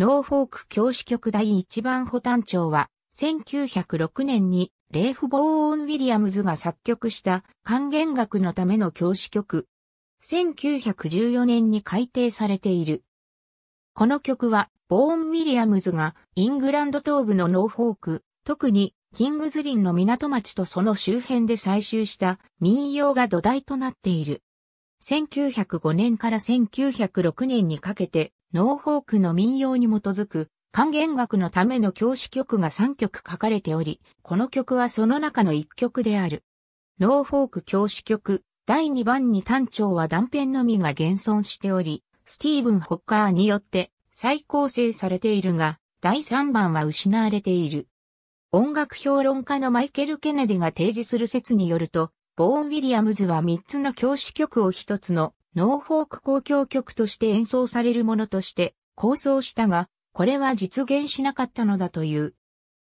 ノーフォーク教師局第一番補担庁は、1906年にレーフ・ボーン・ウィリアムズが作曲した還元学のための教師曲。1914年に改定されている。この曲は、ボーン・ウィリアムズがイングランド東部のノーフォーク、特にキングズリンの港町とその周辺で採集した民謡が土台となっている。1905年から1906年にかけてノーフォークの民謡に基づく還元楽のための教師曲が3曲書かれており、この曲はその中の1曲である。ノーフォーク教師曲第2番に単調は断片のみが現存しており、スティーブン・ホッカーによって再構成されているが、第3番は失われている。音楽評論家のマイケル・ケネディが提示する説によると、ボーン・ウィリアムズは3つの教師曲を1つのノーフォーク公共曲として演奏されるものとして構想したが、これは実現しなかったのだという。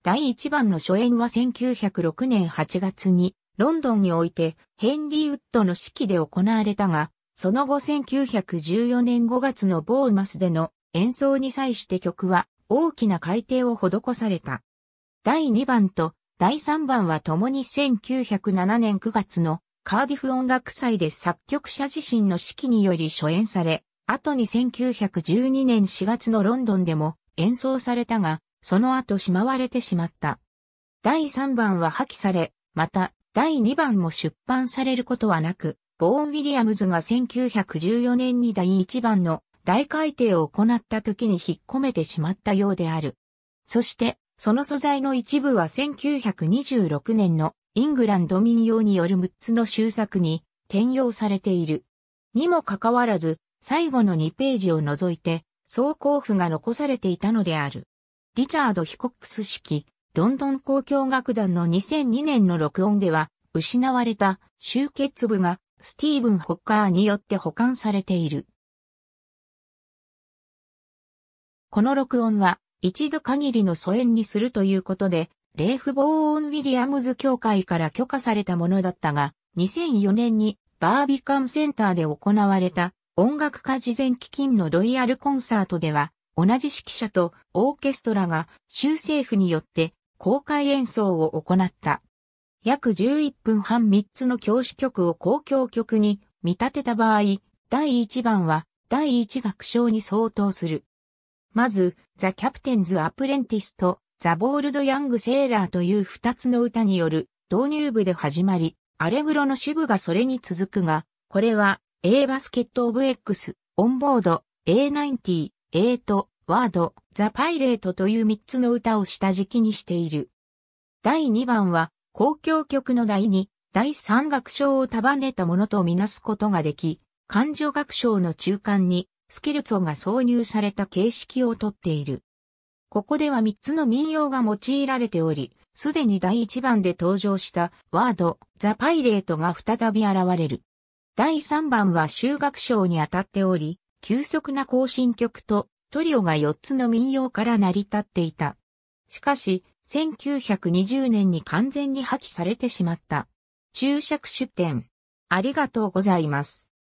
第1番の初演は1906年8月に、ロンドンにおいてヘンリー・ウッドの指揮で行われたが、その後1914年5月のボーマスでの演奏に際して曲は大きな改定を施された。第2番と第3番は共に1907年9月のカーディフ音楽祭で作曲者自身の指揮により初演され、後に1912年4月のロンドンでも演奏されたが、その後しまわれてしまった。第3番は破棄され、また第2番も出版されることはなく、ボーン・ウィリアムズが1914年に第1番の大改定を行った時に引っ込めてしまったようである。そして、その素材の一部は1926年のイングランド民謡による6つの修作に転用されている。にもかかわらず、最後の2ページを除いて、総交付が残されていたのである。リチャード・ヒコックス式、ロンドン交響楽団の2002年の録音では、失われた集結部がスティーブン・ホッカーによって保管されている。この録音は一度限りの疎遠にするということで、レーフ・ボーン・ウィリアムズ協会から許可されたものだったが、2004年にバービカンセンターで行われた音楽家事前基金のロイヤルコンサートでは、同じ指揮者とオーケストラが州政府によって公開演奏を行った。約11分半3つの教師曲を公共曲に見立てた場合、第1番は第1楽章に相当する。まず、ザ・キャプテンズ・アプレンティスとザ・ボールド・ヤング・セーラーという二つの歌による導入部で始まり、アレグロの主部がそれに続くが、これは A バスケット・オブ・ X、オンボード、A90、A と、ワード、ザ・パイレートという三つの歌を下敷きにしている。第2番は、公共曲の第2、第3楽章を束ねたものとみなすことができ、感情楽章の中間に、スケルツォが挿入された形式をとっている。ここでは3つの民謡が用いられており、すでに第1番で登場したワード、ザ・パイレートが再び現れる。第3番は修学賞に当たっており、急速な更新曲とトリオが4つの民謡から成り立っていた。しかし、1920年に完全に破棄されてしまった。注釈出典。ありがとうございます。